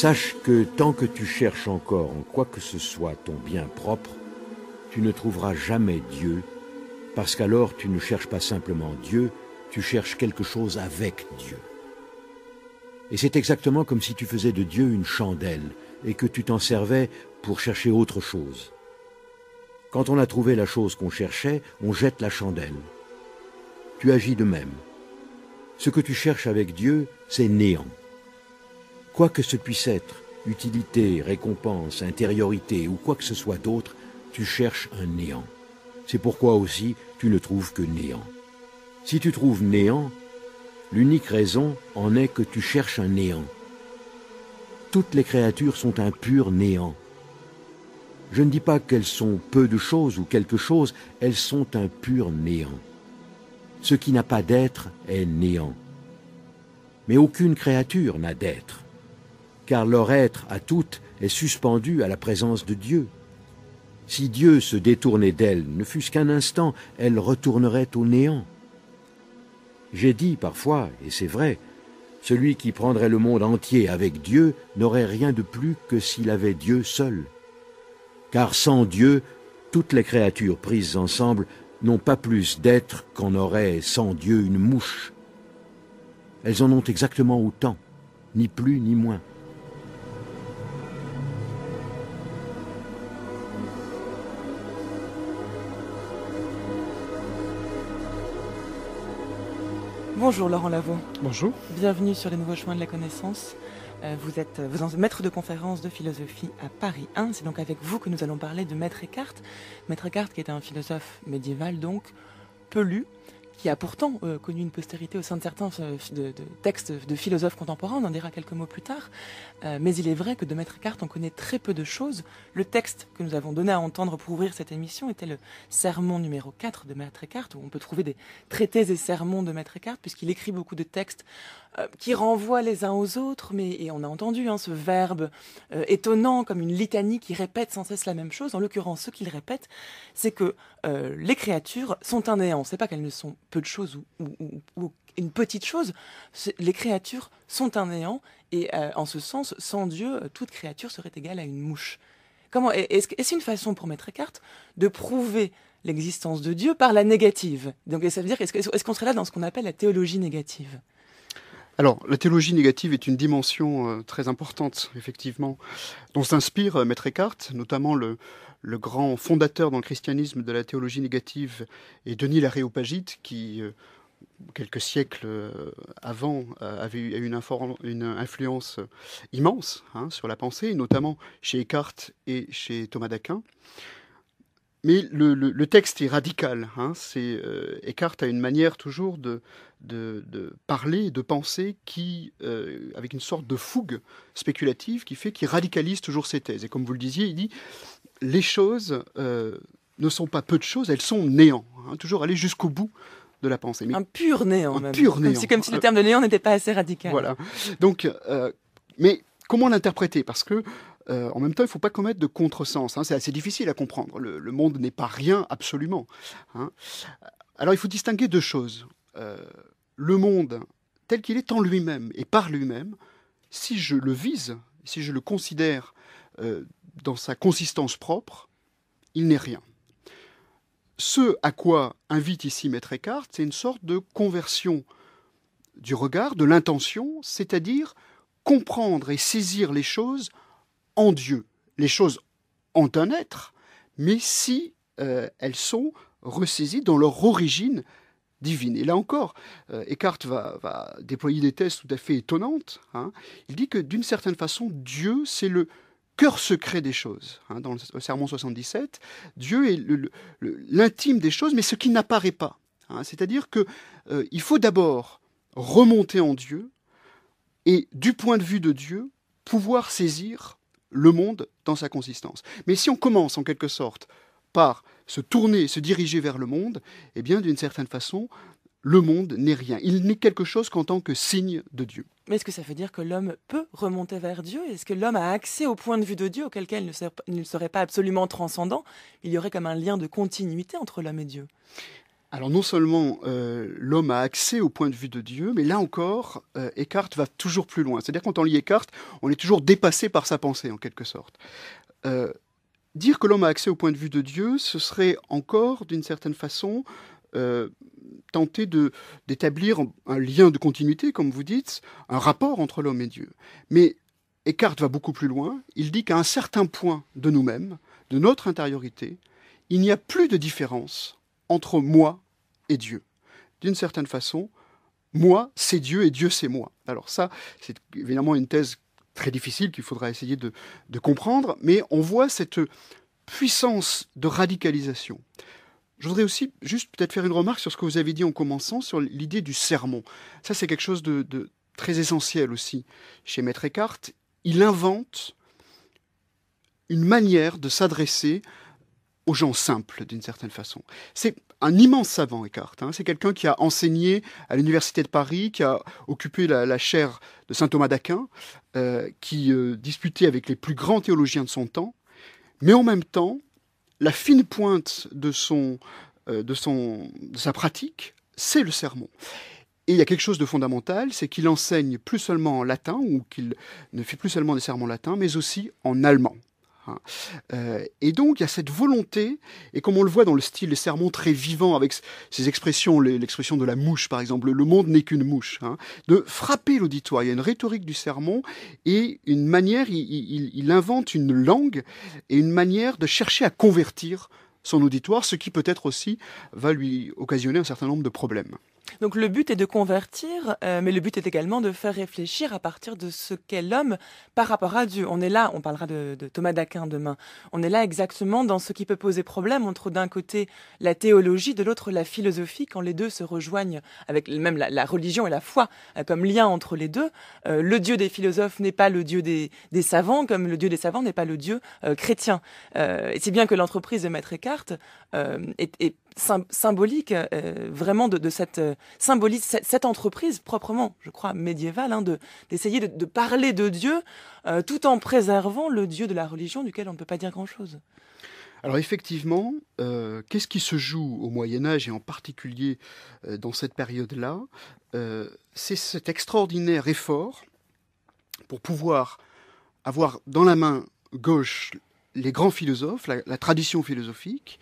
Sache que tant que tu cherches encore en quoi que ce soit ton bien propre, tu ne trouveras jamais Dieu, parce qu'alors tu ne cherches pas simplement Dieu, tu cherches quelque chose avec Dieu. Et c'est exactement comme si tu faisais de Dieu une chandelle et que tu t'en servais pour chercher autre chose. Quand on a trouvé la chose qu'on cherchait, on jette la chandelle. Tu agis de même. Ce que tu cherches avec Dieu, c'est néant. Quoi que ce puisse être, utilité, récompense, intériorité ou quoi que ce soit d'autre, tu cherches un néant. C'est pourquoi aussi tu ne trouves que néant. Si tu trouves néant, l'unique raison en est que tu cherches un néant. Toutes les créatures sont un pur néant. Je ne dis pas qu'elles sont peu de choses ou quelque chose, elles sont un pur néant. Ce qui n'a pas d'être est néant. Mais aucune créature n'a d'être car leur être à toutes est suspendu à la présence de Dieu. Si Dieu se détournait d'elles, ne fût-ce qu'un instant, elles retourneraient au néant. J'ai dit parfois, et c'est vrai, celui qui prendrait le monde entier avec Dieu n'aurait rien de plus que s'il avait Dieu seul. Car sans Dieu, toutes les créatures prises ensemble n'ont pas plus d'être qu'on aurait sans Dieu une mouche. Elles en ont exactement autant, ni plus ni moins. Bonjour Laurent Lavaux. Bonjour. Bienvenue sur les nouveaux chemins de la connaissance. Euh, vous êtes, vous maître de conférence de philosophie à Paris 1. C'est donc avec vous que nous allons parler de Maître Eckhart. Maître Eckhart qui était un philosophe médiéval donc, pelu qui a pourtant euh, connu une postérité au sein de certains euh, textes de philosophes contemporains, on en dira quelques mots plus tard, euh, mais il est vrai que de Maître Eckhart, on connaît très peu de choses. Le texte que nous avons donné à entendre pour ouvrir cette émission était le sermon numéro 4 de Maître Eckhart, où on peut trouver des traités et sermons de Maître Eckhart, puisqu'il écrit beaucoup de textes qui renvoient les uns aux autres, mais et on a entendu hein, ce verbe étonnant comme une litanie qui répète sans cesse la même chose. En l'occurrence, ce qu'il répète, c'est que les créatures sont un néant, c'est pas qu'elles ne sont peu de choses ou, une petite chose, les créatures sont un néant et euh, en ce sens, sans Dieu, euh, toute créature serait égale à une mouche. Comment est-ce une façon pour Maître Eckhart de prouver l'existence de Dieu par la négative Donc ça veut dire est-ce qu'on serait là dans ce qu'on appelle la théologie négative alors, la théologie négative est une dimension euh, très importante, effectivement, dont s'inspire Maître Eckhart, notamment le, le grand fondateur dans le christianisme de la théologie négative est Denis l'Aréopagite, qui euh, quelques siècles euh, avant euh, avait eu une, influence immense hein, sur la pensée, notamment chez Eckhart et chez Thomas d'Aquin. Mais le, texte est radical. Hein, Eckhart a une manière toujours de, de, parler, de penser, qui, avec une sorte de fougue spéculative qui fait qu'il radicalise toujours ses thèses. Et comme vous le disiez, il dit les choses euh, ne sont pas peu de choses, elles sont néant. Hein. toujours aller jusqu'au bout de la pensée. un pur néant. Un pur néant. C'est comme, si le terme de néant n'était pas assez radical. Voilà. Donc, euh, mais comment l'interpréter Parce que euh, en même temps, il ne faut pas commettre de contresens. Hein. C'est assez difficile à comprendre. Le, monde n'est pas rien absolument. Hein. Alors, il faut distinguer deux choses. le monde tel qu'il est en lui-même et par lui-même, si je le vise, si je le considère euh, dans sa consistance propre, il n'est rien. Ce à quoi invite ici Maître Eckhart, c'est une sorte de conversion du regard, de l'intention, c'est-à-dire comprendre et saisir les choses en Dieu. Les choses ont un être, mais si euh, elles sont ressaisies dans leur origine divine. Et là encore, euh, Eckhart va, va, déployer des thèses tout à fait étonnantes. Hein. Il dit que d'une certaine façon, Dieu, c'est le, cœur secret des choses. Hein, dans le Sermon 77, Dieu est l'intime des choses, mais ce qui n'apparaît pas. Hein. C'est-à-dire qu'il euh, il faut d'abord remonter en Dieu et, du point de vue de Dieu, pouvoir saisir le monde dans sa consistance. Mais si on commence en quelque sorte par se tourner, se diriger vers le monde, eh bien, d'une certaine façon, le monde n'est rien. Il n'est quelque chose qu'en tant que signe de Dieu. Mais est-ce que ça veut dire que l'homme peut remonter vers Dieu Est-ce que l'homme a accès au point de vue de Dieu auquel il ne, serait, pas absolument transcendant Il y aurait comme un lien de continuité entre l'homme et Dieu. Alors non seulement euh, l'homme a accès au point de vue de Dieu, mais là encore, euh, Eckhart va toujours plus loin. C'est-à-dire quand on lit Eckhart, on est toujours dépassé par sa pensée, en quelque sorte. Euh, dire que l'homme a accès au point de vue de Dieu, ce serait encore, d'une certaine façon, tenter d'établir un lien de continuité, comme vous dites, un rapport entre l'homme et Dieu. Mais Eckhart va beaucoup plus loin. Il dit qu'à un certain point de nous-mêmes, de notre intériorité, il n'y a plus de différence entre moi et Dieu. D'une certaine façon, moi, c'est Dieu et Dieu, c'est moi. Alors ça, c'est évidemment une thèse très difficile qu'il faudra essayer de, de comprendre, mais on voit cette puissance de radicalisation, je voudrais aussi juste peut-être faire une remarque sur ce que vous avez dit en commençant, sur l'idée du sermon. Ça, c'est quelque chose de, très essentiel aussi chez Maître Eckhart. Il invente une manière de s'adresser aux gens simples, d'une certaine façon. C'est un immense savant, Eckhart. Hein. C'est quelqu'un qui a enseigné à l'Université de Paris, qui a occupé la, chaire de Saint Thomas d'Aquin, euh, qui euh, disputait avec les plus grands théologiens de son temps. Mais en même temps, la fine pointe de, son, euh, de, son, sa pratique, c'est le sermon. Et il y a quelque chose de fondamental, c'est qu'il enseigne plus seulement en latin, ou qu'il ne fait plus seulement des sermons latins, mais aussi en allemand. Hein. Euh, et donc, il y a cette volonté, et comme on le voit dans le style des sermons très vivant, avec ces expressions, l'expression de la mouche, par exemple, le monde n'est qu'une mouche, hein, de frapper l'auditoire. Il y a une rhétorique du sermon et une manière, il invente une langue et une manière de chercher à convertir son auditoire, ce qui peut-être aussi va lui occasionner un certain nombre de problèmes. Donc le but est de convertir, euh, mais le but est également de faire réfléchir à partir de ce qu'est l'homme par rapport à Dieu. On est là, on parlera de, Thomas d'Aquin demain, on est là exactement dans ce qui peut poser problème entre d'un côté la théologie, de l'autre la philosophie, quand les deux se rejoignent avec même la, religion et la foi euh, comme lien entre les deux. Euh, le Dieu des philosophes n'est pas le Dieu des, savants, comme le Dieu des savants n'est pas le Dieu chrétien. et c'est bien que l'entreprise de Maître Eckhart est, est symbolique euh, vraiment de, euh, cette cette, entreprise proprement, je crois, médiévale, hein, d'essayer de, parler de Dieu euh, tout en préservant le Dieu de la religion duquel on ne peut pas dire grand-chose. Alors effectivement, qu'est-ce qui se joue au Moyen Âge et en particulier dans cette période-là C'est cet extraordinaire effort pour pouvoir avoir dans la main gauche les grands philosophes, la tradition philosophique,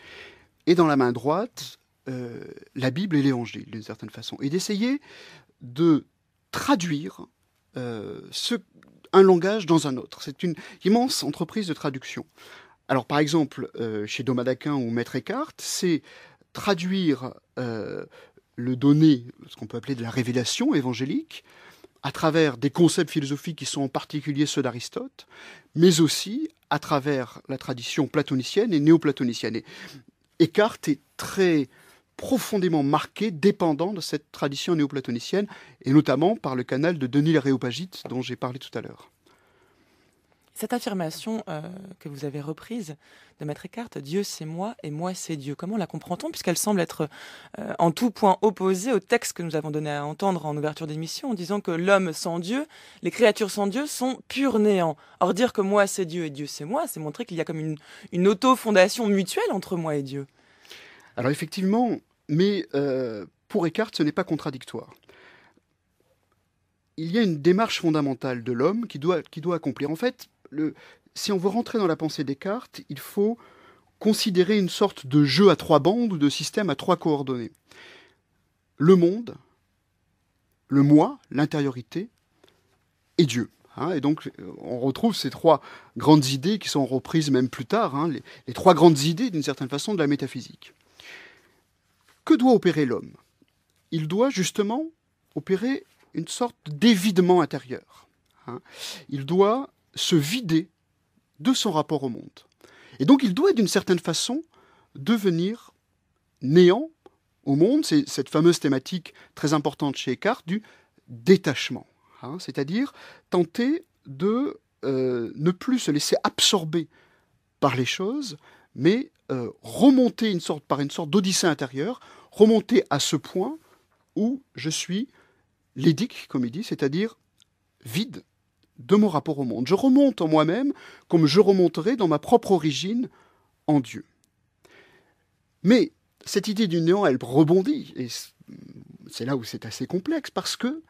et dans la main droite euh, la Bible et l'Évangile, d'une certaine façon, et d'essayer de traduire euh, un langage dans un autre. C'est une immense entreprise de traduction. Alors, par exemple, euh, chez chez d'aquin ou Maître Eckhart, c'est traduire le donné, ce qu'on peut appeler de la révélation évangélique, à travers des concepts philosophiques qui sont en particulier ceux d'Aristote, mais aussi à travers la tradition platonicienne et néoplatonicienne. Eckhart est très profondément marqué, dépendant de cette tradition néoplatonicienne, et notamment par le canal de Denis l'Aréopagite dont j'ai parlé tout à l'heure. Cette affirmation euh, que vous avez reprise de Maître Eckhart, Dieu c'est moi et moi c'est Dieu, comment la comprend-on puisqu'elle semble être euh, en tout point opposée au texte que nous avons donné à entendre en ouverture d'émission en disant que l'homme sans Dieu, les créatures sans Dieu sont pur néant. Or dire que moi c'est Dieu et Dieu c'est moi, c'est montrer qu'il y a comme une, une auto-fondation mutuelle entre moi et Dieu. Alors effectivement, mais euh, pour Eckhart ce n'est pas contradictoire il y a une démarche fondamentale de l'homme qui doit, qui doit accomplir. En fait, si on veut rentrer dans la pensée des cartes, il faut considérer une sorte de jeu à trois bandes ou de système à trois coordonnées. Le monde, le moi, l'intériorité et Dieu. Hein. et donc, on retrouve ces trois grandes idées qui sont reprises même plus tard, hein, les, trois grandes idées, d'une certaine façon, de la métaphysique. Que doit opérer l'homme Il doit justement opérer une sorte d'évidement intérieur. Hein. Il doit se vider de son rapport au monde. Et donc il doit d'une certaine façon devenir néant au monde. C'est cette fameuse thématique très importante chez Eckhart du détachement, hein, c'est-à-dire tenter de euh, ne plus se laisser absorber par les choses, mais euh, remonter une sorte, par une sorte d'odyssée intérieure, remonter à ce point où je suis l'édique, comme il dit, c'est-à-dire vide, de mon rapport au monde. Je remonte en moi-même comme je remonterai dans ma propre origine en Dieu. Mais cette idée du néant, elle rebondit, et c'est là où c'est assez complexe, parce que,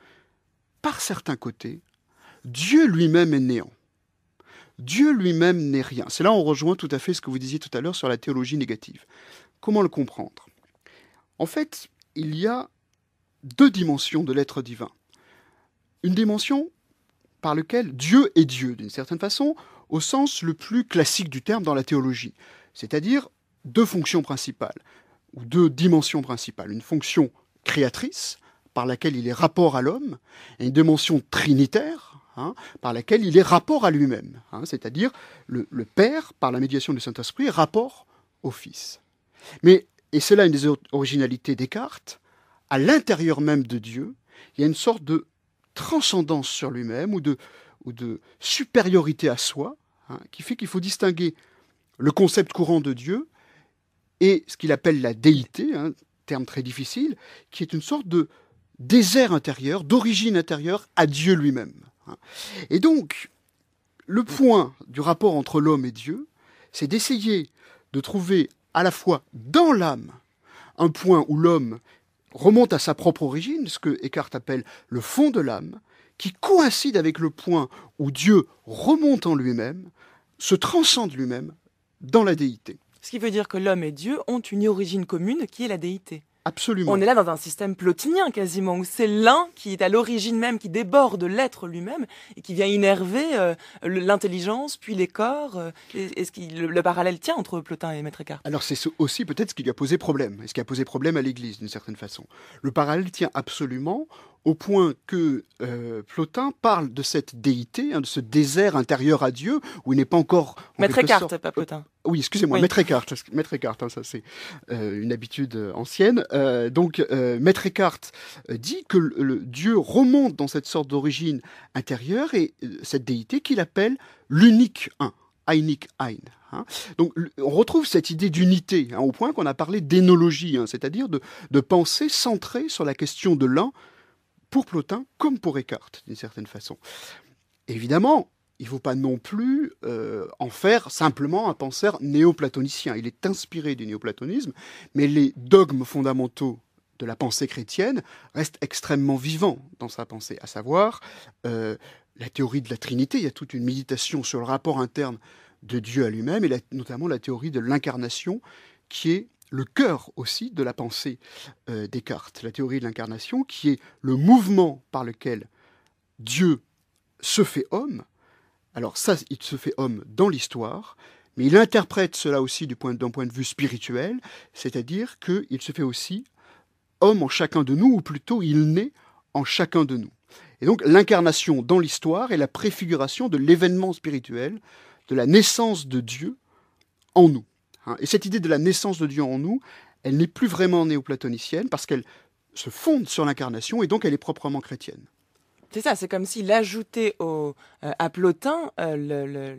par certains côtés, Dieu lui-même est néant. Dieu lui-même n'est rien. C'est là où on rejoint tout à fait ce que vous disiez tout à l'heure sur la théologie négative. Comment le comprendre En fait, il y a deux dimensions de l'être divin. Une dimension par lequel Dieu est Dieu, d'une certaine façon, au sens le plus classique du terme dans la théologie, c'est-à-dire deux fonctions principales, ou deux dimensions principales. Une fonction créatrice, par laquelle il est rapport à l'homme, et une dimension trinitaire, hein, par laquelle il est rapport à lui-même, hein, c'est-à-dire le, Père, par la médiation du Saint-Esprit, rapport au Fils. Mais, et cela est une des originalités des à l'intérieur même de Dieu, il y a une sorte de transcendance sur lui-même ou de, ou de supériorité à soi, hein, qui fait qu'il faut distinguer le concept courant de Dieu et ce qu'il appelle la déité, un hein, terme très difficile, qui est une sorte de désert intérieur, d'origine intérieure à Dieu lui-même. Hein. Et donc, le point du rapport entre l'homme et Dieu, c'est d'essayer de trouver à la fois dans l'âme un point où l'homme remonte à sa propre origine, ce que Eckhart appelle le fond de l'âme, qui coïncide avec le point où Dieu remonte en lui-même, se transcende lui-même dans la déité. Ce qui veut dire que l'homme et Dieu ont une origine commune qui est la déité. Absolument. On est là dans un système plotinien quasiment, où c'est l'un qui est à l'origine même, qui déborde l'être lui-même et qui vient innerver euh, l'intelligence, puis les corps. Est-ce euh, que le, parallèle tient entre Plotin et Maître Eckhart Alors c'est aussi peut-être ce qui lui a posé problème, et ce qui a posé problème à l'Église d'une certaine façon. Le parallèle tient absolument au point que euh, Plotin parle de cette déité, hein, de ce désert intérieur à Dieu, où il n'est pas encore... Maître Eckhart, pas Plotin. Oh, oui, excusez-moi, Maître Eckhart, Maître hein, ça c'est euh, une habitude ancienne. Euh, donc Maître Eckhart dit que le, Dieu remonte dans cette sorte d'origine intérieure et cette déité qu'il appelle l'unique un, Einik Ein. Hein. Donc on retrouve cette idée d'unité, au point qu'on a parlé d'énologie, c'est-à-dire de, de pensée centrée sur la question de l'un pour Plotin comme pour Eckhart, d'une certaine façon. Évidemment, il ne faut pas non plus euh, en faire simplement un penseur néoplatonicien. Il est inspiré du néoplatonisme, mais les dogmes fondamentaux de la pensée chrétienne restent extrêmement vivants dans sa pensée, à savoir euh, la théorie de la Trinité. Il y a toute une méditation sur le rapport interne de Dieu à lui-même, et notamment la théorie de l'incarnation, qui est le cœur aussi de la pensée euh, Descartes, la théorie de l'incarnation, qui est le mouvement par lequel Dieu se fait homme. Alors ça, il se fait homme dans l'histoire, mais il interprète cela aussi d'un point, point de vue spirituel, c'est-à-dire qu'il se fait aussi homme en chacun de nous, ou plutôt il naît en chacun de nous. Et donc l'incarnation dans l'histoire est la préfiguration de l'événement spirituel, de la naissance de Dieu en nous. Hein. Et cette idée de la naissance de Dieu en nous, elle n'est plus vraiment néoplatonicienne parce qu'elle se fonde sur l'incarnation et donc elle est proprement chrétienne. C'est ça, c'est comme si ajoutait au, euh, à Plotin euh, le,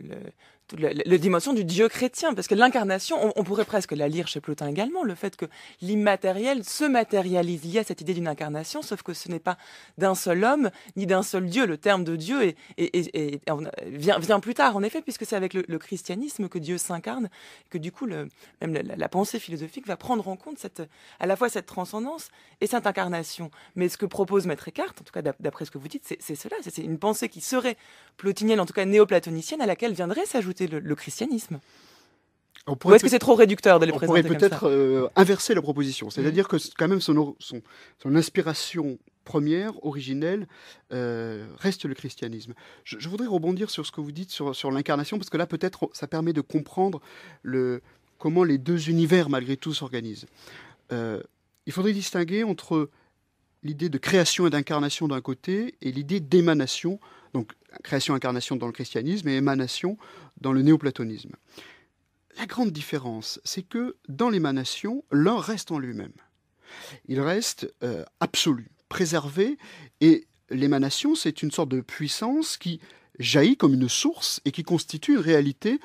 la, dimension du Dieu chrétien, parce que l'incarnation, on, pourrait presque la lire chez Plotin également, le fait que l'immatériel se matérialise. Il y a cette idée d'une incarnation, sauf que ce n'est pas d'un seul homme ni d'un seul Dieu. Le terme de Dieu et vient, vient, plus tard, en effet, puisque c'est avec le, christianisme que Dieu s'incarne, que du coup, le, même la, pensée philosophique va prendre en compte cette, à la fois cette transcendance et cette incarnation. Mais ce que propose Maître Eckhart, en tout cas d'après ce que vous dites, c'est cela, c'est une pensée qui serait plotinienne, en tout cas néoplatonicienne, à laquelle viendrait s'ajouter le, christianisme ou est-ce que c'est trop réducteur de les on pourrait peut-être euh, inverser la proposition, c'est-à-dire mm. que quand même son, inspiration première, originelle, euh, reste le christianisme. Je, voudrais rebondir sur ce que vous dites sur, l'incarnation, parce que là peut-être ça permet de comprendre le, comment les deux univers malgré tout s'organisent. Euh, il faudrait distinguer entre l'idée de création et d'incarnation d'un côté et l'idée d'émanation donc création, incarnation dans le christianisme et émanation dans le néoplatonisme. La grande différence, c'est que dans l'émanation, l'un reste en lui-même. Il reste euh, absolu, préservé, et l'émanation, c'est une sorte de puissance qui jaillit comme une source et qui constitue une réalité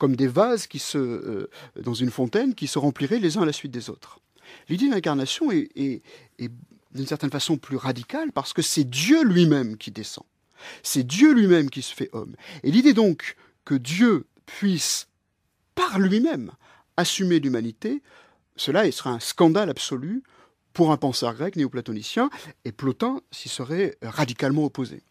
comme des vases qui se, euh, dans une fontaine qui se rempliraient les uns à la suite des autres. L'idée de l'incarnation est d'une certaine façon plus radicale parce que c'est Dieu lui-même qui descend. C'est Dieu lui-même qui se fait homme. Et l'idée donc que Dieu puisse, par lui-même, assumer l'humanité, cela serait un scandale absolu pour un penseur grec néoplatonicien, et Plotin s'y serait radicalement opposé.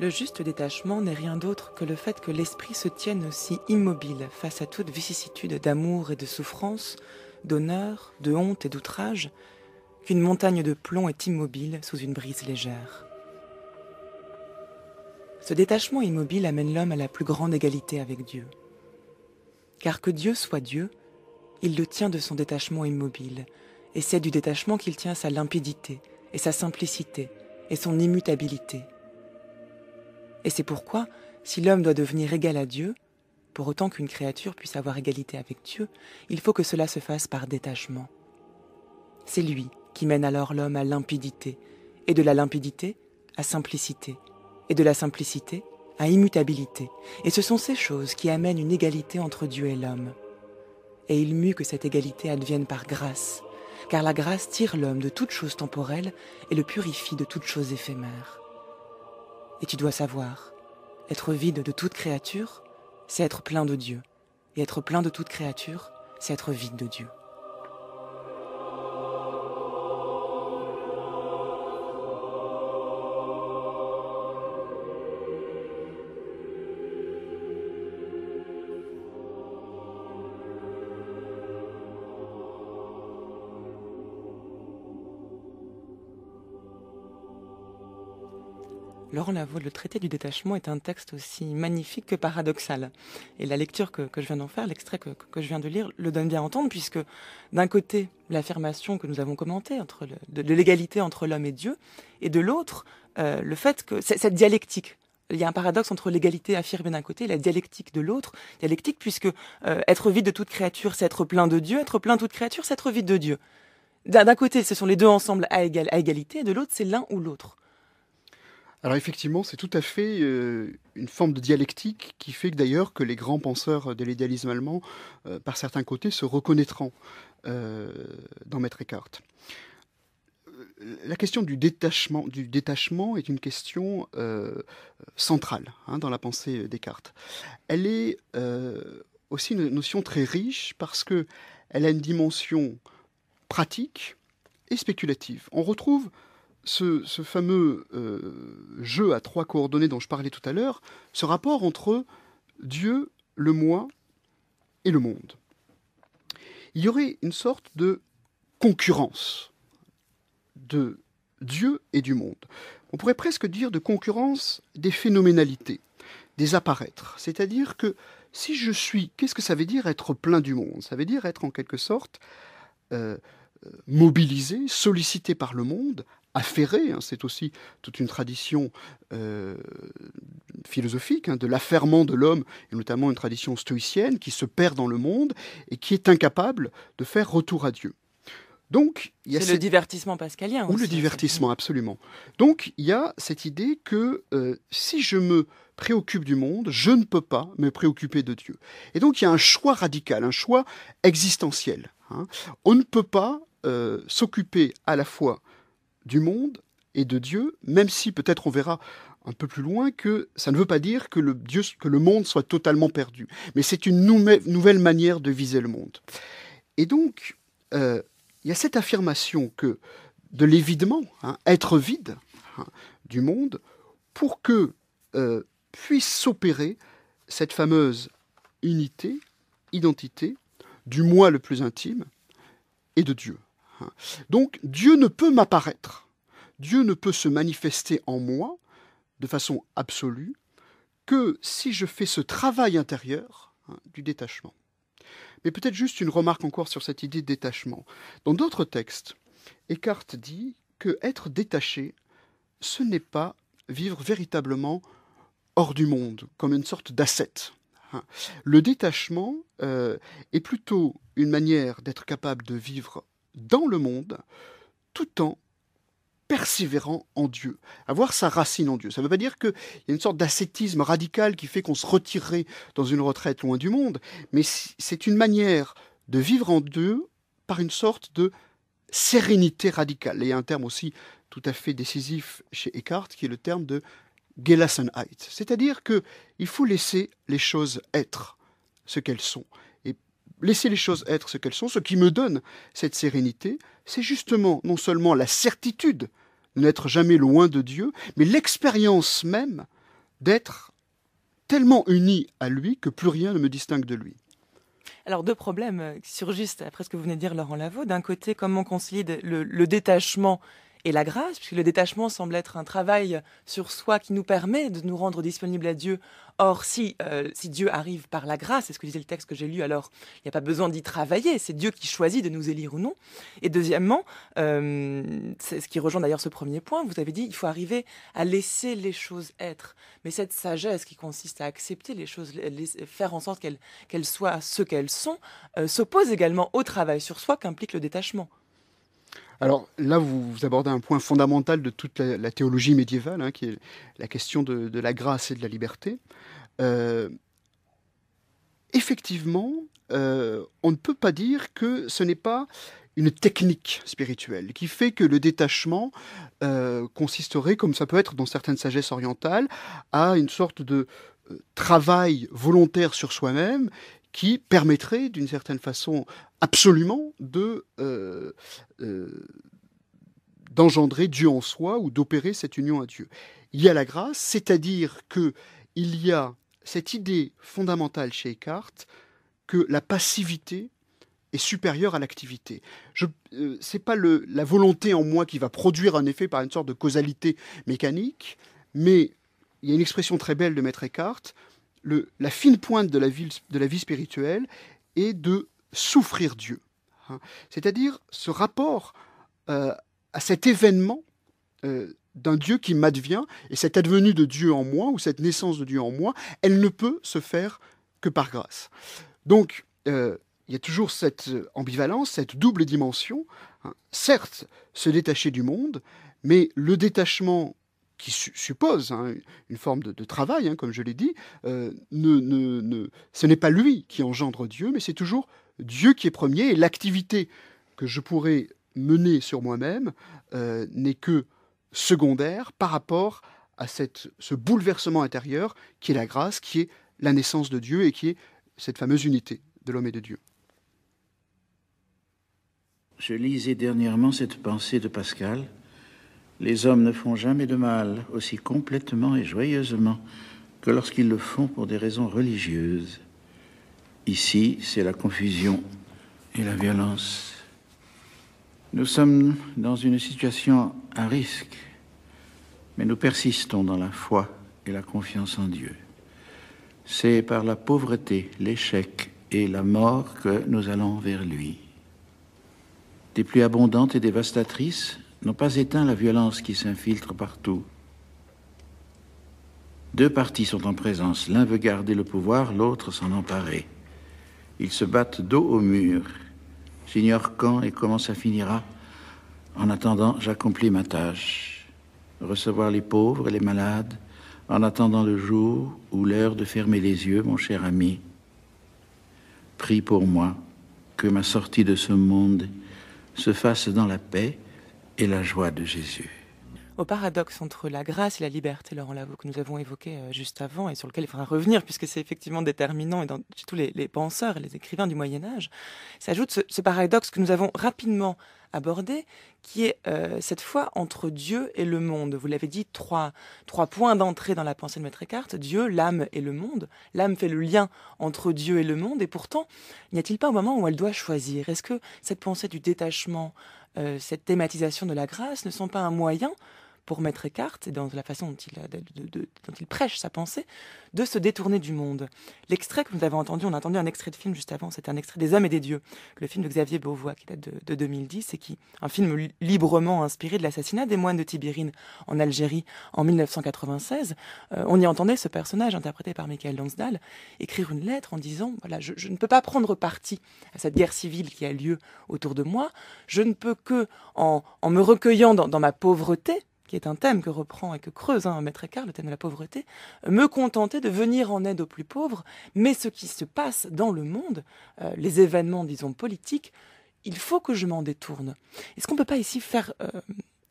Le juste détachement n'est rien d'autre que le fait que l'esprit se tienne aussi immobile face à toute vicissitude d'amour et de souffrance, d'honneur, de honte et d'outrage, qu'une montagne de plomb est immobile sous une brise légère. Ce détachement immobile amène l'homme à la plus grande égalité avec Dieu. Car que Dieu soit Dieu, il le tient de son détachement immobile, et c'est du détachement qu'il tient sa limpidité, et sa simplicité, et son immutabilité. Et c'est pourquoi, si l'homme doit devenir égal à Dieu, pour autant qu'une créature puisse avoir égalité avec Dieu, il faut que cela se fasse par détachement. C'est lui qui mène alors l'homme à limpidité, et de la limpidité à simplicité, et de la simplicité à immutabilité, et ce sont ces choses qui amènent une égalité entre Dieu et l'homme. Et il mue que cette égalité advienne par grâce, car la grâce tire l'homme de toute chose temporelle et le purifie de toute chose éphémère. Et tu dois savoir, être vide de toute créature, c'est être plein de Dieu. Et être plein de toute créature, c'est être vide de Dieu. Laurent vu le traité du détachement est un texte aussi magnifique que paradoxal. Et la lecture que, je viens d'en faire, l'extrait que, je viens de lire, le donne bien à entendre, puisque d'un côté, l'affirmation que nous avons commentée entre de, l'égalité entre l'homme et Dieu, et de l'autre, euh, le fait que cette dialectique il y a un paradoxe entre l'égalité affirmée d'un côté et la dialectique de l'autre. Dialectique puisque euh, être vide de toute créature, c'est être plein de Dieu. Être plein de toute créature, c'est être vide de Dieu. D'un côté, ce sont les deux ensembles à, à égalité, et de l'autre, c'est l'un ou l'autre. Alors effectivement, c'est tout à fait euh, une forme de dialectique qui fait que d'ailleurs que les grands penseurs de l'idéalisme allemand, euh, par certains côtés, se reconnaîtront euh, dans Maître Eckhart. La question du détachement, du détachement est une question centrale hein, dans la pensée Descartes. Elle est aussi une notion très riche parce que elle a une dimension pratique et spéculative. On retrouve ce, fameux euh, jeu à trois coordonnées dont je parlais tout à l'heure, ce rapport entre Dieu, le moi et le monde. Il y aurait une sorte de concurrence de Dieu et du monde. On pourrait presque dire de concurrence des phénoménalités, des apparaîtres. C'est-à-dire que si je suis, qu'est-ce que ça veut dire être plein du monde Ça veut dire être en quelque sorte euh, euh, mobilisé, sollicité par le monde, affairé. Hein. c'est aussi toute une tradition euh, philosophique hein, de l'affairement de l'homme, et notamment une tradition stoïcienne qui se perd dans le monde et qui est incapable de faire retour à Dieu. Donc, y c'est le divertissement pascalien. Ou le divertissement, absolument. Donc, il y a cette idée que euh, si je me préoccupe du monde, je ne peux pas me préoccuper de Dieu. Et donc, il y a un choix radical, un choix existentiel. Hein. On ne peut pas euh, s'occuper à la fois du monde et de Dieu, même si peut-être on verra un peu plus loin que ça ne veut pas dire que le, Dieu, que le monde soit totalement perdu, mais c'est une nouvelle manière de viser le monde. Et donc, euh, il y a cette affirmation que de l'évidement, hein, être vide hein, du monde, pour que euh, puisse s'opérer cette fameuse unité, identité, du moi le plus intime et de Dieu. Donc Dieu ne peut m'apparaître, Dieu ne peut se manifester en moi de façon absolue que si je fais ce travail intérieur hein, du détachement. Mais peut-être juste une remarque encore sur cette idée de détachement. Dans d'autres textes, Eckhart dit que être détaché, ce n'est pas vivre véritablement hors du monde, comme une sorte d'asset. Hein. Le détachement euh, est plutôt une manière d'être capable de vivre dans le monde tout en persévérant en Dieu, avoir sa racine en Dieu. Ça ne veut pas dire qu'il y a une sorte d'ascétisme radical qui fait qu'on se retirerait dans une retraite loin du monde, mais c'est une manière de vivre en Dieu par une sorte de sérénité radicale. Et il y a un terme aussi tout à fait décisif chez Eckhart qui est le terme de Gelassenheit, c'est-à-dire qu'il faut laisser les choses être ce qu'elles sont laisser les choses être ce qu'elles sont, ce qui me donne cette sérénité, c'est justement non seulement la certitude de n'être jamais loin de Dieu, mais l'expérience même d'être tellement uni à lui que plus rien ne me distingue de lui. Alors deux problèmes surgissent après ce que vous venez de dire Laurent Lavaux. D'un côté, comment concilie concilier le détachement et la grâce, puisque le détachement semble être un travail sur soi qui nous permet de nous rendre disponibles à Dieu. Or, si, euh, si Dieu arrive par la grâce, c'est ce que disait le texte que j'ai lu, alors il n'y a pas besoin d'y travailler, c'est Dieu qui choisit de nous élire ou non. Et deuxièmement, euh, c'est ce qui rejoint d'ailleurs ce premier point, vous avez dit, il faut arriver à laisser les choses être. Mais cette sagesse qui consiste à accepter les choses, faire en sorte qu'elles soient ce qu'elles sont, euh, s'oppose également au travail sur soi qu'implique le détachement. Alors là, vous, abordez un point fondamental de toute la, théologie médiévale, hein, qui est la question de, la grâce et de la liberté. Euh, effectivement, euh, on ne peut pas dire que ce n'est pas une technique spirituelle qui fait que le détachement euh, consisterait, comme ça peut être dans certaines sagesses orientales, à une sorte de travail volontaire sur soi-même qui permettrait d'une certaine façon absolument de euh, euh, d'engendrer Dieu en soi ou d'opérer cette union à Dieu. Il y a la grâce, c'est-à-dire que il y a cette idée fondamentale chez Eckhart que la passivité est supérieure à l'activité. Ce n'est euh, pas le, la volonté en moi qui va produire un effet par une sorte de causalité mécanique, mais il y a une expression très belle de Maître Eckhart, la fine pointe de la vie, de la vie spirituelle est de souffrir Dieu. Hein. C'est-à-dire ce rapport euh, à cet événement euh, d'un Dieu qui m'advient, et cette advenue de Dieu en moi, ou cette naissance de Dieu en moi, elle ne peut se faire que par grâce. Donc, euh, il y a toujours cette ambivalence, cette double dimension. Hein. Certes, se détacher du monde, mais le détachement qui suppose hein, une forme de, travail, comme je l'ai dit, ce n'est pas lui qui engendre Dieu, mais c'est toujours Dieu qui est premier, et l'activité que je pourrais mener sur moi-même euh, n'est que secondaire par rapport à ce bouleversement intérieur qui est la grâce, qui est la naissance de Dieu et qui est cette fameuse unité de l'homme et de Dieu. Je lisais dernièrement cette pensée de Pascal. Les hommes ne font jamais de mal aussi complètement et joyeusement que lorsqu'ils le font pour des raisons religieuses. Ici, c'est la confusion et la violence. Nous sommes dans une situation à risque, mais nous persistons dans la foi et la confiance en Dieu. C'est par la pauvreté, l'échec et la mort que nous allons vers lui. Des pluies abondantes et dévastatrices n'ont pas éteint la violence qui s'infiltre partout. Deux parties sont en présence, l'un veut garder le pouvoir, l'autre s'en emparer. Ils se battent dos au mur. J'ignore quand et comment ça finira. En attendant, j'accomplis ma tâche. Recevoir les pauvres et les malades, en attendant le jour ou l'heure de fermer les yeux, mon cher ami. Prie pour moi que ma sortie de ce monde se fasse dans la paix et la joie de Jésus au paradoxe entre la grâce et la liberté, Laurent Lavaux, que nous avons évoqué euh, juste avant et sur lequel il faudra revenir, puisque c'est effectivement déterminant et dans, tous les, penseurs et les écrivains du Moyen Âge, s'ajoute ce, paradoxe que nous avons rapidement abordé, qui est euh, cette fois entre Dieu et le monde. Vous l'avez dit, trois, trois points d'entrée dans la pensée de Maître Eckhart, Dieu, l'âme et le monde. L'âme fait le lien entre Dieu et le monde, et pourtant, n'y a-t-il pas un moment où elle doit choisir Est-ce que cette pensée du détachement, euh, cette thématisation de la grâce ne sont pas un moyen pour mettre Eckhart et dans la façon dont il, prêche sa pensée, de se détourner du monde. L'extrait que nous avons entendu, on a entendu un extrait de film juste avant, C'est un extrait des Hommes et des Dieux, le film de Xavier Beauvois qui date de, 2010 et qui, un film librement inspiré de l'assassinat des moines de Tibérine en Algérie en 1996. Euh, on y entendait ce personnage interprété par Michael Lansdal écrire une lettre en disant voilà, je, ne peux pas prendre parti à cette guerre civile qui a lieu autour de moi, je ne peux que en, me recueillant dans ma pauvreté qui est un thème que reprend et que creuse un hein, Maître Écart, le thème de la pauvreté, me contenter de venir en aide aux plus pauvres, mais ce qui se passe dans le monde, euh, les événements, disons, politiques, il faut que je m'en détourne. Est-ce qu'on ne peut pas ici faire euh,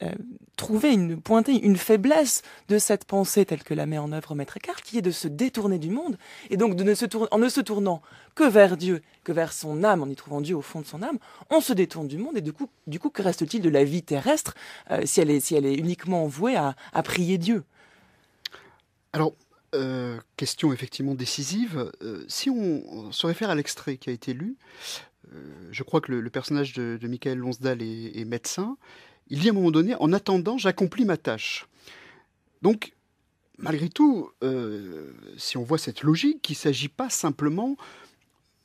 euh, trouver une pointée une faiblesse de cette pensée telle que la met en œuvre Maître Eckhart, qui est de se détourner du monde et donc de ne se tourner, en ne se tournant que vers Dieu, que vers son âme, en y trouvant Dieu au fond de son âme, on se détourne du monde et du coup, du coup, que reste-t-il de la vie terrestre euh, si elle est si elle est uniquement vouée à, prier Dieu Alors. Euh, question effectivement décisive. si on, se réfère à l'extrait qui a été lu, je crois que le, personnage de, Michael Lonsdal est médecin il dit à un moment donné, en attendant, j'accomplis ma tâche. Donc, malgré tout, euh, si on voit cette logique, il ne s'agit pas simplement,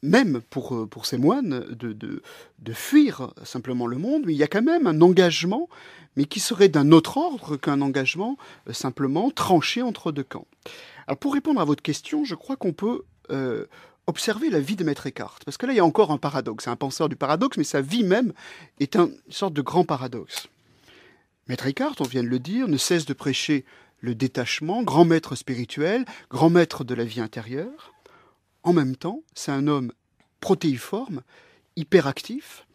même pour, euh, ces moines, de, fuir simplement le monde, il y a quand même un engagement, mais qui serait d'un autre ordre qu'un engagement euh, simplement tranché entre deux camps. Alors pour répondre à votre question, je crois qu'on peut... observer la vie de Maître Eckhart, parce que là il y a encore un paradoxe, c'est un penseur du paradoxe, mais sa vie même est une sorte de grand paradoxe. Maître Eckhart, on vient de le dire, ne cesse de prêcher le détachement, grand maître spirituel, grand maître de la vie intérieure. En même temps, c'est un homme protéiforme, hyperactif,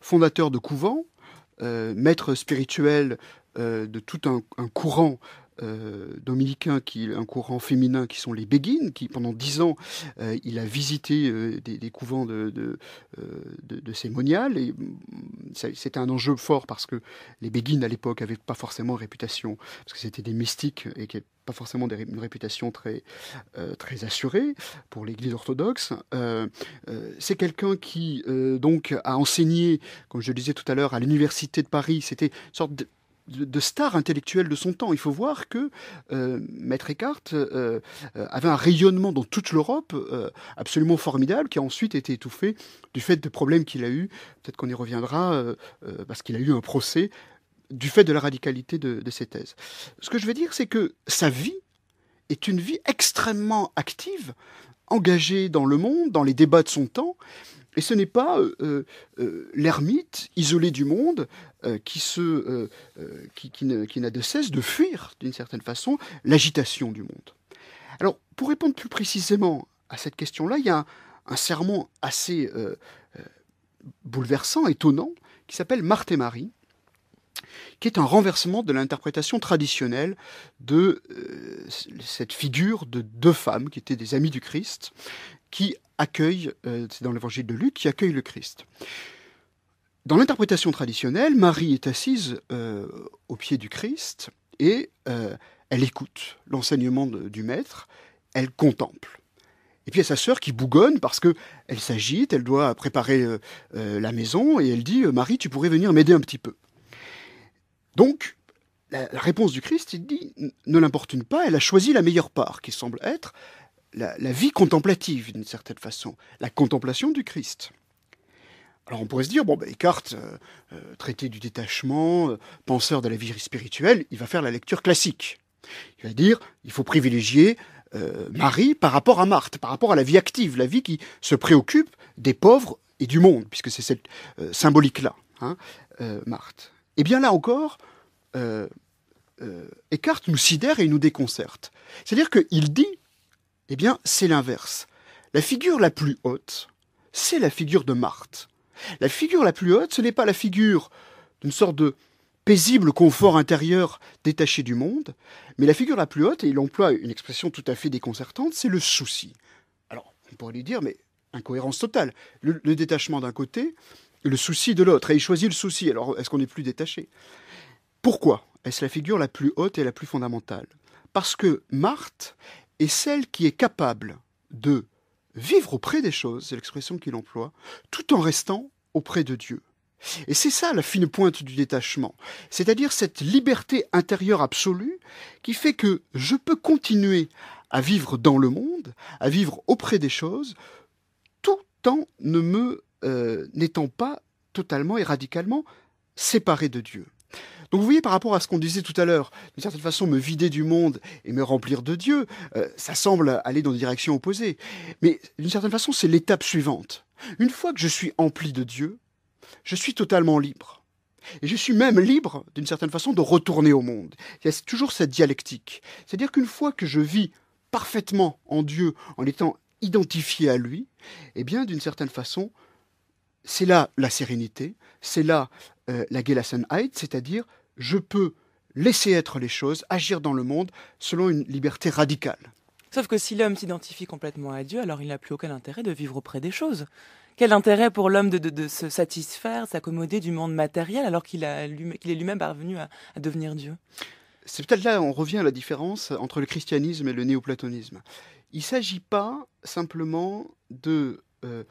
fondateur de couvents, euh, maître spirituel euh, de tout un, un courant euh, dominicain, qui est un courant féminin, qui sont les béguines, qui pendant dix ans, euh, il a visité euh, des, couvents de, de, Et mm, c'était un enjeu fort parce que les béguines à l'époque n'avaient pas forcément réputation, parce que c'était des mystiques et qui pas forcément une réputation très, très assurée pour l'Église orthodoxe. c'est quelqu'un qui donc a enseigné, comme je le disais tout à l'heure, à l'université de Paris. C'était une sorte de de, stars star de son temps. Il faut voir que euh, Maître Eckhart euh, euh, avait un rayonnement dans toute l'Europe absolument formidable, qui a ensuite été étouffé du fait de problèmes qu'il a eu. Peut-être qu'on y reviendra, parce qu'il a eu un procès du fait de la radicalité de, de ses thèses. Ce que je veux dire, c'est que sa vie est une vie extrêmement active, engagée dans le monde, dans les débats de son temps, et ce n'est pas euh, euh, euh, l'ermite isolé du monde qui, se, qui, n'a de cesse de fuir, d'une certaine façon, l'agitation du monde. Alors, pour répondre plus précisément à cette question-là, il y a un, serment assez bouleversant, étonnant, qui s'appelle Marthe et Marie, qui est un renversement de l'interprétation traditionnelle de cette figure de deux femmes qui étaient des amies du Christ qui accueille, euh, c'est dans l'évangile de Luc, qui accueille le Christ. Dans l'interprétation traditionnelle, Marie est assise euh, au pied du Christ et euh, elle écoute l'enseignement du Maître, elle contemple. Et puis il y a sa sœur qui bougonne parce que elle s'agite, elle doit préparer la maison et elle dit Marie, tu pourrais venir m'aider un petit peu. Donc la, réponse du Christ, il dit ne l'importune pas, elle a choisi la meilleure part qui semble être la, vie contemplative, d'une certaine façon, la contemplation du Christ. Alors on pourrait se dire, bon, ben, Eckhart, euh, euh, traité du détachement, euh, penseur de la vie spirituelle, il va faire la lecture classique. Il va dire, il faut privilégier Marie par rapport à Marthe, par rapport à la vie active, la vie qui se préoccupe des pauvres et du monde, puisque c'est cette symbolique-là, hein, Marthe. Et eh bien là encore, Eckhart nous sidère et nous déconcerte. C'est-à-dire qu'il dit, eh bien, c'est l'inverse. La figure la plus haute, c'est la figure de Marthe. La figure la plus haute, ce n'est pas la figure d'une sorte de paisible confort intérieur détaché du monde, mais la figure la plus haute, et il emploie une expression tout à fait déconcertante, c'est le souci. Alors, on pourrait lui dire, mais incohérence totale. Le, détachement d'un côté, le souci de l'autre. Et il choisit le souci, alors est-ce qu'on n'est plus détaché Pourquoi est-ce la figure la plus haute et la plus fondamentale Parce que Marthe et celle qui est capable de vivre auprès des choses, c'est l'expression qu'il emploie, tout en restant auprès de Dieu. Et c'est ça la fine pointe du détachement, c'est-à-dire cette liberté intérieure absolue qui fait que je peux continuer à vivre dans le monde, à vivre auprès des choses, tout en ne me euh, n'étant pas totalement et radicalement séparé de Dieu. Donc vous voyez, par rapport à ce qu'on disait tout à l'heure, d'une certaine façon, me vider du monde et me remplir de Dieu, euh, ça semble aller dans des directions opposées. Mais d'une certaine façon, c'est l'étape suivante. Une fois que je suis empli de Dieu, je suis totalement libre. Et je suis même libre, d'une certaine façon, de retourner au monde. Il y a toujours cette dialectique. C'est-à-dire qu'une fois que je vis parfaitement en Dieu, en étant identifié à lui, eh bien, d'une certaine façon, c'est là la sérénité, c'est là euh, la Gelassenheit, c'est-à-dire je peux laisser être les choses, agir dans le monde selon une liberté radicale. Sauf que si l'homme s'identifie complètement à Dieu, alors il n'a plus aucun intérêt de vivre auprès des choses. Quel intérêt pour l'homme de, se satisfaire, s'accommoder du monde matériel alors qu'il est lui-même parvenu à, devenir Dieu C'est peut-être là on revient à la différence entre le christianisme et le néoplatonisme. Il ne s'agit pas simplement de euh,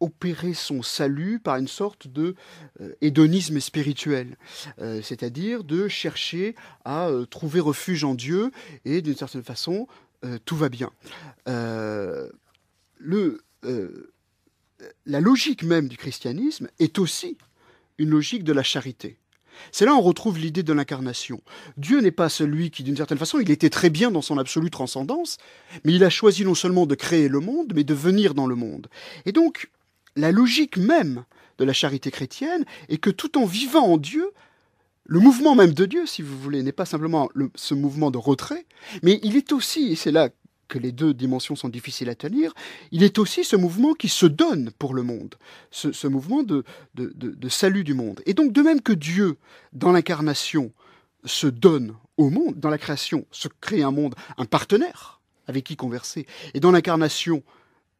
opérer son salut par une sorte de euh, hédonisme spirituel, euh, c'est-à-dire de chercher à euh, trouver refuge en Dieu et d'une certaine façon tout va bien. le, la logique même du christianisme est aussi une logique de la charité. C'est là où on retrouve l'idée de l'incarnation. Dieu n'est pas celui qui, d'une certaine façon, il était très bien dans son absolue transcendance, mais il a choisi non seulement de créer le monde, mais de venir dans le monde. Et donc, la logique même de la charité chrétienne est que tout en vivant en Dieu, le mouvement même de Dieu, si vous voulez, n'est pas simplement ce mouvement de retrait, mais il est aussi, et c'est là que les deux dimensions sont difficiles à tenir, il est aussi ce mouvement qui se donne pour le monde, ce, mouvement de, salut du monde. Et donc de même que Dieu, dans l'incarnation, se donne au monde, dans la création, se crée un monde, un partenaire avec qui converser, et dans l'incarnation,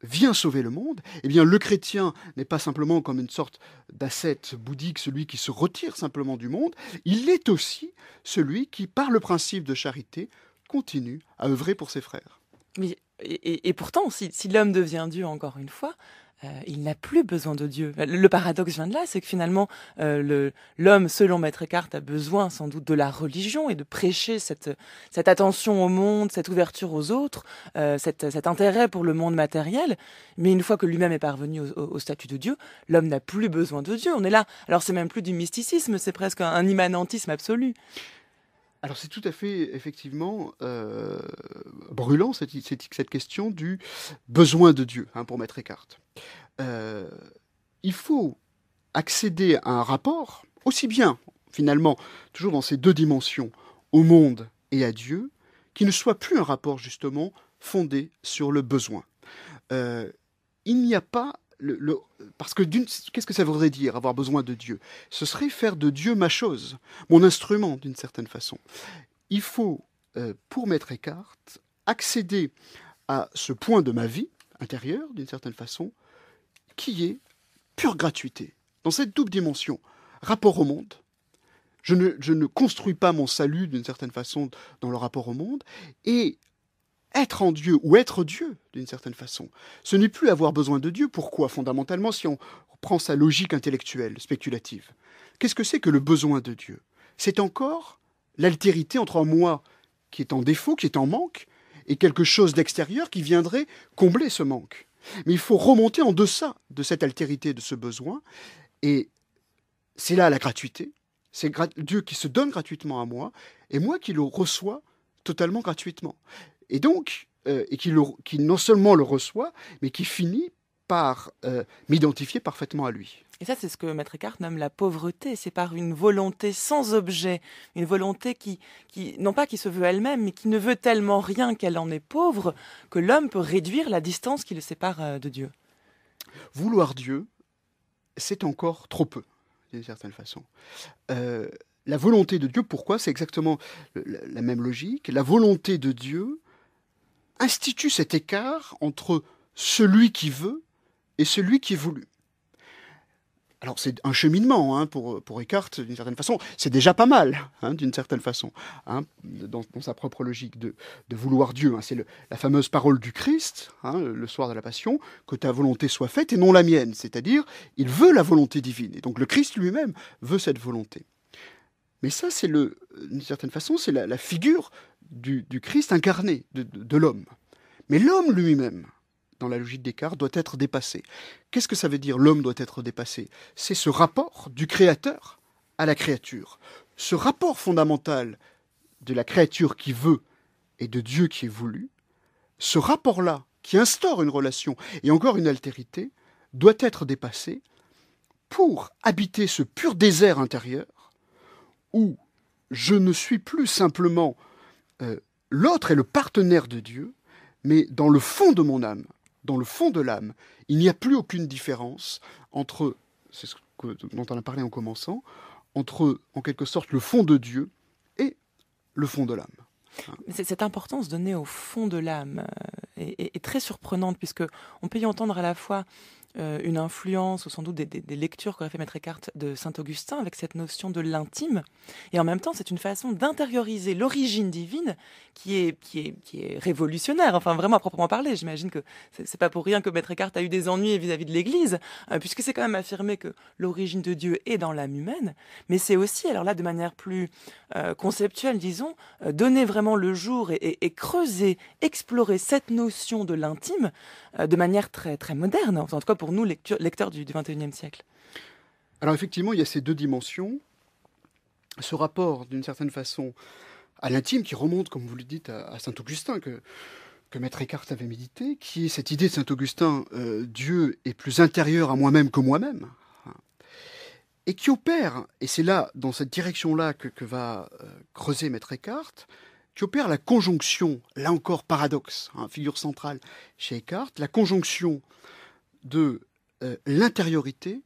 vient sauver le monde, eh bien le chrétien n'est pas simplement comme une sorte d'ascète bouddhique, celui qui se retire simplement du monde, il est aussi celui qui, par le principe de charité, continue à œuvrer pour ses frères. Mais, et, pourtant, si l'homme devient Dieu encore une fois, euh, il n'a plus besoin de Dieu. Euh, le paradoxe vient de là, c'est que finalement, euh, l'homme, selon Maître Eckhart, a besoin sans doute de la religion et de prêcher cette, attention au monde, cette ouverture aux autres, cet intérêt pour le monde matériel. Mais une fois que lui-même est parvenu au, statut de Dieu, l'homme n'a plus besoin de Dieu. On est là. Alors c'est même plus du mysticisme, c'est presque un immanentisme absolu. Alors c'est tout à fait effectivement euh, brûlant cette, question du besoin de Dieu, hein, pour mettre écarte. Euh, il faut accéder à un rapport, aussi bien finalement, toujours dans ces deux dimensions, au monde et à Dieu, qui ne soit plus un rapport justement fondé sur le besoin. Euh, il n'y a pas le, parce que qu'est-ce que ça voudrait dire avoir besoin de Dieu Ce serait faire de Dieu ma chose, mon instrument d'une certaine façon. Il faut, euh, pour mettre écarte accéder à ce point de ma vie intérieure d'une certaine façon, qui est pure gratuité. Dans cette double dimension, rapport au monde, je ne, je ne construis pas mon salut d'une certaine façon dans le rapport au monde, et être en Dieu ou être Dieu d'une certaine façon, ce n'est plus avoir besoin de Dieu. Pourquoi fondamentalement si on prend sa logique intellectuelle, spéculative Qu'est-ce que c'est que le besoin de Dieu C'est encore l'altérité entre moi qui est en défaut, qui est en manque, et quelque chose d'extérieur qui viendrait combler ce manque. Mais il faut remonter en deçà de cette altérité, de ce besoin, et c'est là la gratuité. C'est Dieu qui se donne gratuitement à moi, et moi qui le reçois totalement gratuitement. Et donc, euh, et qui, non seulement le reçoit, mais qui finit par euh, m'identifier parfaitement à lui. Et ça, c'est ce que Maître Eckhart nomme la pauvreté. C'est par une volonté sans objet, une volonté qui, qui non pas qui se veut elle-même, mais qui ne veut tellement rien qu'elle en est pauvre, que l'homme peut réduire la distance qui le sépare euh, de Dieu. Vouloir Dieu, c'est encore trop peu, d'une certaine façon. la volonté de Dieu, pourquoi C'est exactement la même logique. La volonté de Dieu, institue cet écart entre celui qui veut et celui qui est voulu. Alors c'est un cheminement hein, pour, pour d'une certaine façon. C'est déjà pas mal, hein, d'une certaine façon, hein, dans, sa propre logique de vouloir Dieu. C'est la fameuse parole du Christ, le soir de la Passion, que ta volonté soit faite et non la mienne. C'est-à-dire, il veut la volonté divine. Et donc le Christ lui-même veut cette volonté. Mais ça, c'est le, d'une certaine façon, c'est la, figure du, Christ incarné, de, l'homme. Mais l'homme lui-même, dans la logique Descartes, doit être dépassé. Qu'est-ce que ça veut dire l'homme doit être dépassé C'est ce rapport du créateur à la créature. Ce rapport fondamental de la créature qui veut et de Dieu qui est voulu, ce rapport-là qui instaure une relation et encore une altérité, doit être dépassé pour habiter ce pur désert intérieur où je ne suis plus simplement euh, l'autre et le partenaire de Dieu, mais dans le fond de mon âme, dans le fond de l'âme, il n'y a plus aucune différence entre, c'est ce dont on a parlé en commençant, entre en quelque sorte le fond de Dieu et le fond de l'âme. Cette importance donnée au fond de l'âme euh, est, est, très surprenante puisque on peut y entendre à la fois euh, une influence, ou sans doute des, lectures qu'aurait fait Maître Eckhart de Saint-Augustin, avec cette notion de l'intime. Et en même temps, c'est une façon d'intérioriser l'origine divine qui est, qui, est, qui est révolutionnaire, enfin vraiment à proprement parler. J'imagine que c'est pas pour rien que Maître a eu des ennuis vis-à-vis de l'Église, euh, puisque c'est quand même affirmé que l'origine de Dieu est dans l'âme humaine, mais c'est aussi, alors là, de manière plus euh, conceptuelle, disons, donner vraiment le jour et, creuser, explorer cette notion de l'intime de manière très, très moderne, en tout cas pour pour nous, lecteurs du, 21e siècle Alors effectivement, il y a ces deux dimensions. Ce rapport, d'une certaine façon, à l'intime, qui remonte, comme vous le dites, à, Saint-Augustin, que, que Maître Eckhart avait médité, qui est cette idée de Saint-Augustin, euh, Dieu est plus intérieur à moi-même que moi-même, et qui opère, et c'est là, dans cette direction-là que, va euh, creuser Maître Eckhart, qui opère la conjonction, là encore paradoxe, hein, figure centrale chez Eckhart, la conjonction de euh, l'intériorité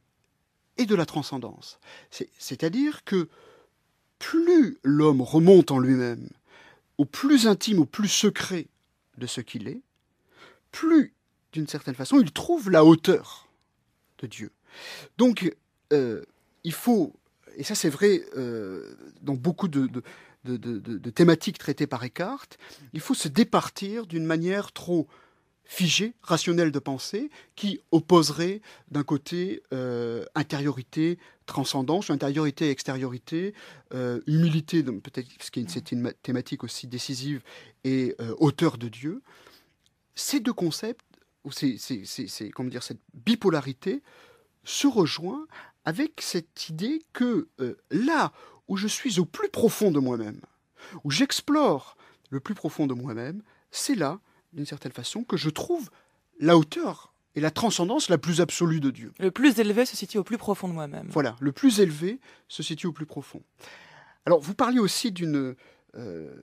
et de la transcendance. C'est-à-dire que plus l'homme remonte en lui-même, au plus intime, au plus secret de ce qu'il est, plus, d'une certaine façon, il trouve la hauteur de Dieu. Donc, euh, il faut, et ça c'est vrai euh, dans beaucoup de, de, thématiques traitées par Eckhart, il faut se départir d'une manière trop figé, rationnel de pensée, qui opposerait d'un côté euh, intériorité, transcendance, intériorité, extériorité, euh, humilité, peut-être parce que une thématique aussi décisive, et euh, auteur de Dieu. Ces deux concepts, ou ces, dire, cette bipolarité, se rejoint avec cette idée que là où je suis au plus profond de moi-même, où j'explore le plus profond de moi-même, c'est là d'une certaine façon, que je trouve la hauteur et la transcendance la plus absolue de Dieu. Le plus élevé se situe au plus profond de moi-même. Voilà, le plus élevé se situe au plus profond. Alors, vous parliez aussi d'une euh,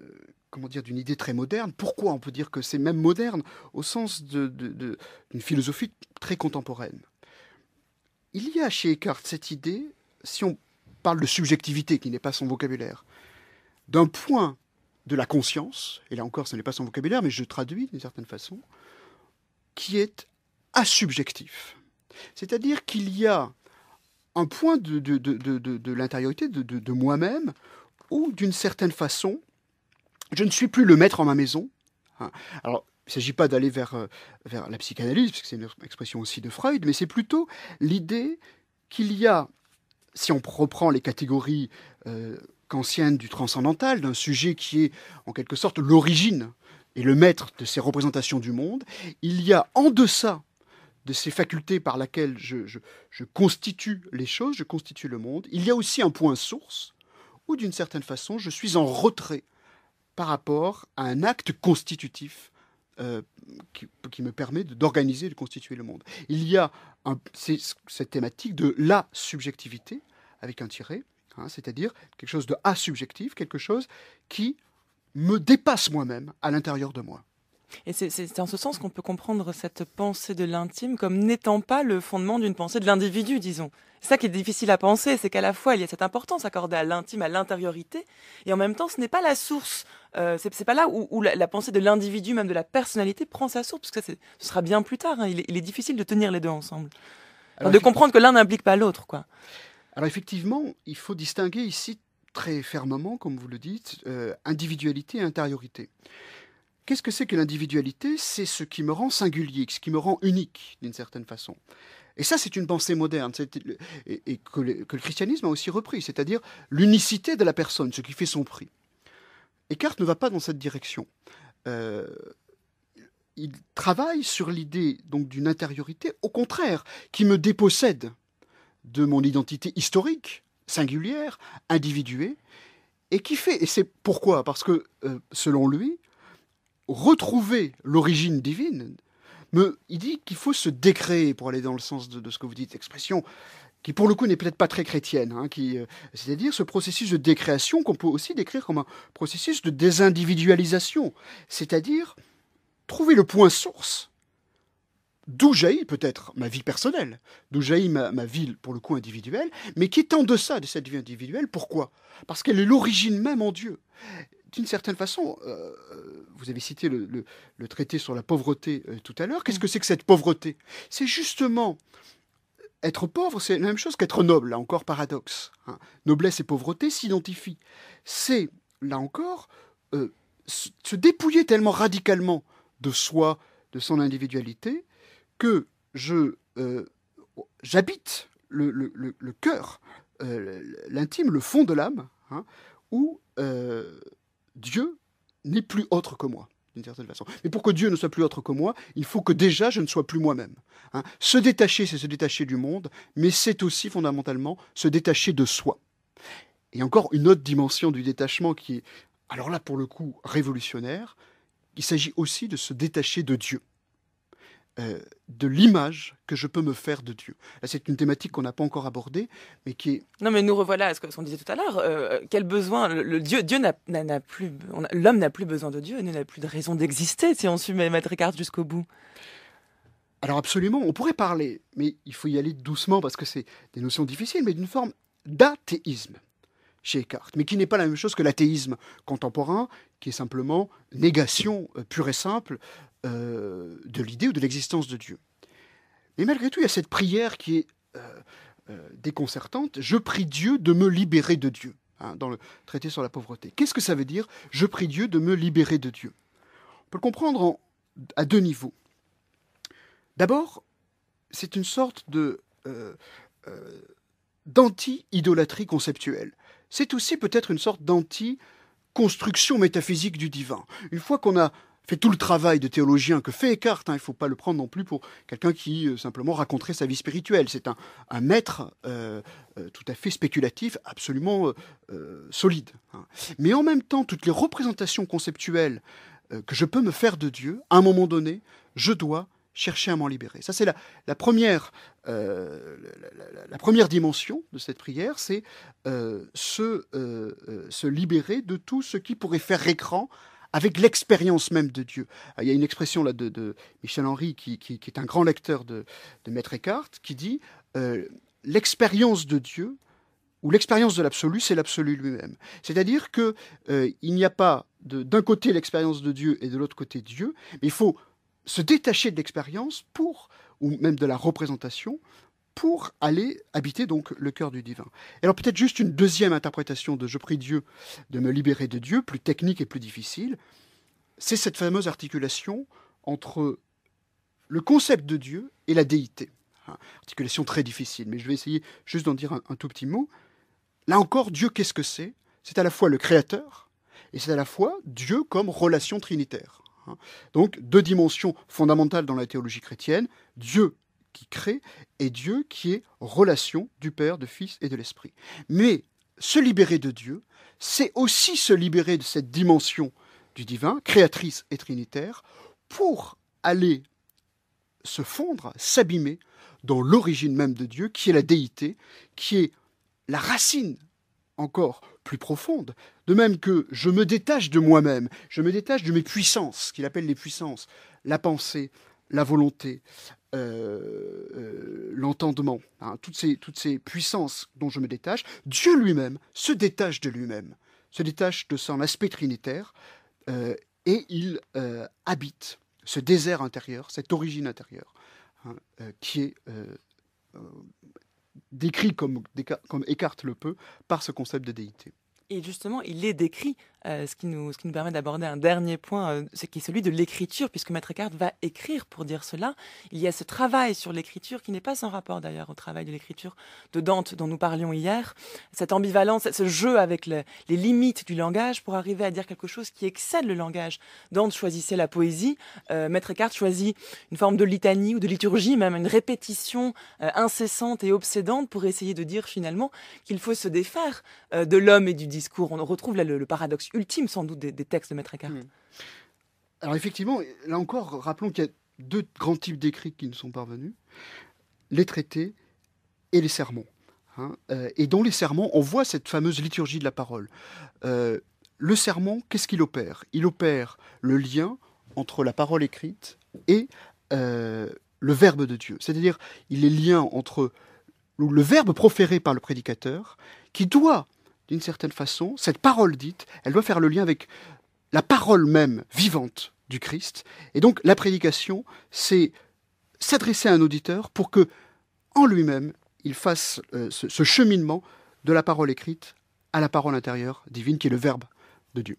comment dire d'une idée très moderne. Pourquoi on peut dire que c'est même moderne au sens d'une de, de, philosophie très contemporaine Il y a chez Eckhart cette idée, si on parle de subjectivité qui n'est pas son vocabulaire, d'un point de la conscience, et là encore ce n'est pas son vocabulaire, mais je traduis d'une certaine façon, qui est asubjectif. C'est-à-dire qu'il y a un point de, de, de l'intériorité de, moi-même où, d'une certaine façon, je ne suis plus le maître en ma maison. Hein. Alors, il ne s'agit pas d'aller vers, euh, vers la psychanalyse, parce que c'est une expression aussi de Freud, mais c'est plutôt l'idée qu'il y a, si on reprend les catégories euh, ancienne du transcendantal, d'un sujet qui est en quelque sorte l'origine et le maître de ces représentations du monde, il y a en deçà de ces facultés par lesquelles je, constitue les choses, je constitue le monde, il y a aussi un point source où d'une certaine façon je suis en retrait par rapport à un acte constitutif euh, qui, me permet d'organiser, de, constituer le monde. Il y a cette thématique de la subjectivité, avec un tiret, Hein, c'est-à-dire quelque chose de asubjectif, quelque chose qui me dépasse moi-même à l'intérieur de moi. Et c'est en ce sens qu'on peut comprendre cette pensée de l'intime comme n'étant pas le fondement d'une pensée de l'individu, disons. C'est ça qui est difficile à penser, c'est qu'à la fois il y a cette importance accordée à l'intime, à l'intériorité, et en même temps ce n'est pas la source, euh, ce c'est pas là où, la, pensée de l'individu, même de la personnalité, prend sa source, parce que ça, ce sera bien plus tard, hein. il, est, difficile de tenir les deux ensemble. de comprendre que l'un n'implique pas l'autre, quoi. Alors effectivement, il faut distinguer ici très fermement, comme vous le dites, euh, individualité et intériorité. Qu'est-ce que c'est que l'individualité C'est ce qui me rend singulier, ce qui me rend unique d'une certaine façon. Et ça, c'est une pensée moderne, et, que, le, christianisme a aussi repris, c'est-à-dire l'unicité de la personne, ce qui fait son prix. Eckhart ne va pas dans cette direction. Euh, il travaille sur l'idée donc d'une intériorité, au contraire, qui me dépossède de mon identité historique, singulière, individuée, et qui fait, et c'est pourquoi, parce que euh, selon lui, retrouver l'origine divine, me, il dit qu'il faut se décréer pour aller dans le sens de, ce que vous dites, expression qui pour le coup n'est peut-être pas très chrétienne, hein, qui, euh, c'est-à-dire ce processus de décréation qu'on peut aussi décrire comme un processus de désindividualisation, c'est-à-dire trouver le point source d'où jaillit peut-être ma vie personnelle, d'où jaillit ma, ma, vie pour le coup individuelle, mais qui est en deçà de cette vie individuelle. Pourquoi Parce qu'elle est l'origine même en Dieu. D'une certaine façon, euh, vous avez cité le, traité sur la pauvreté euh, tout à l'heure. Qu'est-ce que c'est que cette pauvreté C'est justement être pauvre, c'est la même chose qu'être noble, là encore paradoxe. Hein. Noblesse et pauvreté s'identifient. C'est, là encore, euh, se dépouiller tellement radicalement de soi, de son individualité, que je euh, j'habite le, le, cœur, euh, l'intime, le fond de l'âme, hein, où euh, Dieu n'est plus autre que moi, d'une certaine façon. Mais pour que Dieu ne soit plus autre que moi, il faut que déjà je ne sois plus moi-même. Hein. Se détacher, c'est se détacher du monde, mais c'est aussi fondamentalement se détacher de soi. Et encore une autre dimension du détachement qui est, alors là pour le coup, révolutionnaire, il s'agit aussi de se détacher de Dieu. Euh, de l'image que je peux me faire de Dieu. C'est une thématique qu'on n'a pas encore abordée, mais qui est... Non, mais nous revoilà à ce qu'on disait tout à l'heure. Euh, quel besoin Dieu, Dieu l'homme n'a plus besoin de Dieu, il n'a plus de raison d'exister si on suit Maître Ricard jusqu'au bout. Alors absolument, on pourrait parler, mais il faut y aller doucement parce que c'est des notions difficiles, mais d'une forme d'athéisme chez Eckhart, mais qui n'est pas la même chose que l'athéisme contemporain, qui est simplement négation euh, pure et simple euh, de l'idée ou de l'existence de Dieu. Mais malgré tout, il y a cette prière qui est euh, euh, déconcertante. Je prie Dieu de me libérer de Dieu, hein, dans le traité sur la pauvreté. Qu'est-ce que ça veut dire Je prie Dieu de me libérer de Dieu. On peut le comprendre à deux niveaux. D'abord, c'est une sorte de d'anti-idolâtrie conceptuelle. C'est aussi peut-être une sorte d'anti-construction métaphysique du divin. Une fois qu'on a fait tout le travail de théologien que fait Eckhart. Hein, il ne faut pas le prendre non plus pour quelqu'un qui euh, simplement raconterait sa vie spirituelle. C'est un, maître euh, euh, tout à fait spéculatif, absolument solide. Hein. Mais en même temps, toutes les représentations conceptuelles que je peux me faire de Dieu, à un moment donné, je dois chercher à m'en libérer. Ça, c'est la, première, la, première dimension de cette prière, c'est se, se libérer de tout ce qui pourrait faire écran avec l'expérience même de Dieu. Euh, il y a une expression là de, Michel Henry, qui, est un grand lecteur de, Maître Eckhart, qui dit euh, l'expérience de Dieu ou l'expérience de l'absolu, c'est l'absolu lui-même. C'est-à-dire que euh, il n'y a pas d'un côté l'expérience de Dieu et de l'autre côté Dieu, mais il faut se détacher de l'expérience pour, ou même de la représentation, pour aller habiter donc le cœur du divin. alors peut-être juste une deuxième interprétation de Je prie Dieu de me libérer de Dieu, plus technique et plus difficile, c'est cette fameuse articulation entre le concept de Dieu et la déité. Ah, articulation très difficile, mais je vais essayer juste d'en dire un tout petit mot. Là encore, Dieu, qu'est-ce que c'est C'est à la fois le créateur et c'est à la fois Dieu comme relation trinitaire. Ah, donc deux dimensions fondamentales dans la théologie chrétienne, Dieu qui crée et Dieu qui est relation du Père, de Fils et de l'Esprit. Mais se libérer de Dieu, c'est aussi se libérer de cette dimension du divin, créatrice et trinitaire, pour aller se fondre, s'abîmer dans l'origine même de Dieu, qui est la déité, qui est la racine encore plus profonde. De même que je me détache de moi-même, je me détache de mes puissances, qu'il appelle les puissances, la pensée, la volonté, euh, euh, l'entendement, hein, toutes, ces, toutes ces puissances dont je me détache, Dieu lui-même se détache de lui-même, se détache de son aspect trinitaire, euh, et il habite ce désert intérieur, cette origine intérieure, hein, qui est décrit comme, comme Écarte le peu par ce concept de déité. Et justement, il est décrit euh, ce, qui nous, ce qui nous permet d'aborder un dernier point, c'est euh, ce qui est celui de l'écriture, puisque Maître Eckhart va écrire pour dire cela. Il y a ce travail sur l'écriture qui n'est pas sans rapport d'ailleurs au travail de l'écriture de Dante dont nous parlions hier. Cette ambivalence, ce jeu avec les limites du langage pour arriver à dire quelque chose qui excède le langage. Dante choisissait la poésie, euh, Maître Eckhart choisit une forme de litanie ou de liturgie, même une répétition incessante et obsédante pour essayer de dire finalement qu'il faut se défaire de l'homme et du discours. On retrouve là le paradoxe ultime sans doute des, textes de Maître Eckhart. Hmm. Alors effectivement, là encore, rappelons qu'il y a deux grands types d'écrits qui nous sont parvenus, les traités et les sermons. Hein. Euh, et dans les sermons, on voit cette fameuse liturgie de la parole. Euh, le serment, qu'est-ce qu'il opère Il opère le lien entre la parole écrite et euh, le verbe de Dieu. C'est-à-dire, il est lien entre le verbe proféré par le prédicateur, qui doit d'une certaine façon, cette parole dite, elle doit faire le lien avec la parole même vivante du Christ. Et donc la prédication, c'est s'adresser à un auditeur pour que, en lui-même, il fasse euh, ce cheminement de la parole écrite à la parole intérieure divine, qui est le Verbe de Dieu.